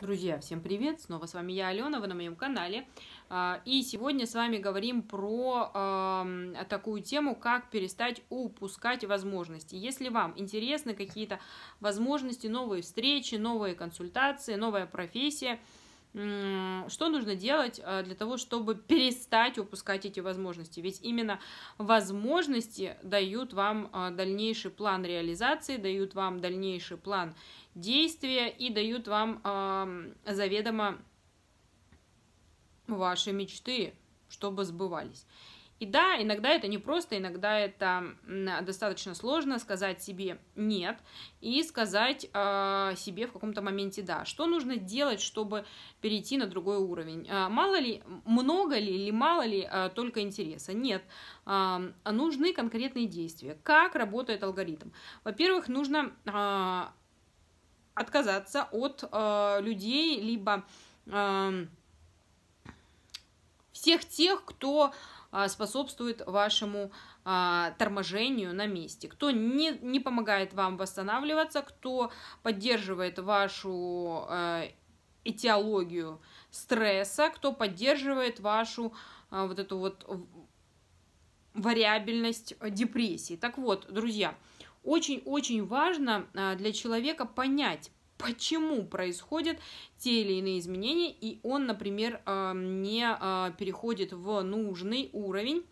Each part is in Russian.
Друзья, всем привет! Снова с вами я, Алена, вы на моем канале. А, и сегодня с вами говорим про э, такую тему, как перестать упускать возможности. Если вам интересны какие-то возможности, новые встречи, новые консультации, новая профессия – что нужно делать э, для того, чтобы перестать упускать эти возможности? Ведь именно возможности дают вам э, дальнейший план реализации, дают вам дальнейший план действия и дают вам заведомо ваши мечты, чтобы сбывались. И да, иногда это непросто, иногда это достаточно сложно сказать себе «нет» и сказать э, себе в каком-то моменте «да». Что нужно делать, чтобы перейти на другой уровень? А, мало ли, много ли или мало ли э, только интереса? Нет. Э, нужны конкретные действия. Как работает алгоритм? Во-первых, нужно э, отказаться от э, людей, либо... Э, всех тех, кто а, способствует вашему а, торможению на месте, кто не, не помогает вам восстанавливаться, кто поддерживает вашу а, этиологию стресса, кто поддерживает вашу а, вот эту вот вариабельность депрессии. Так вот, друзья, очень-очень важно а, для человека понять, почему происходят те или иные изменения, и он, например, а, не а, переходит в нужный уровень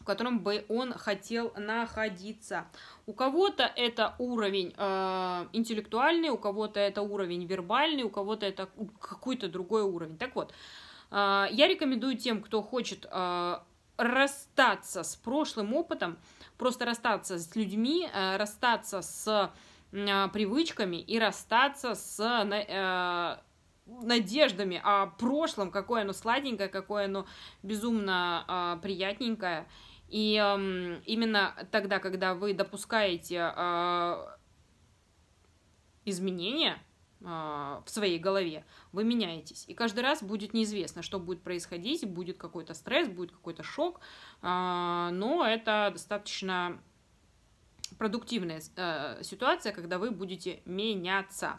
в котором бы он хотел находиться. У кого-то это уровень э, интеллектуальный, у кого-то это уровень вербальный, у кого-то это какой-то другой уровень. Так вот, э, я рекомендую тем, кто хочет э, расстаться с прошлым опытом, просто расстаться с людьми, э, расстаться с э, а, привычками и расстаться с э, надеждами о прошлом, какое оно сладенькое, какое оно безумно а, приятненькое. И именно тогда, когда вы допускаете а, изменения, в своей голове, вы меняетесь. И каждый раз будет неизвестно, что будет происходить, будет какой-то стресс, будет какой-то шок, но это достаточно продуктивная э, ситуация, когда вы будете меняться.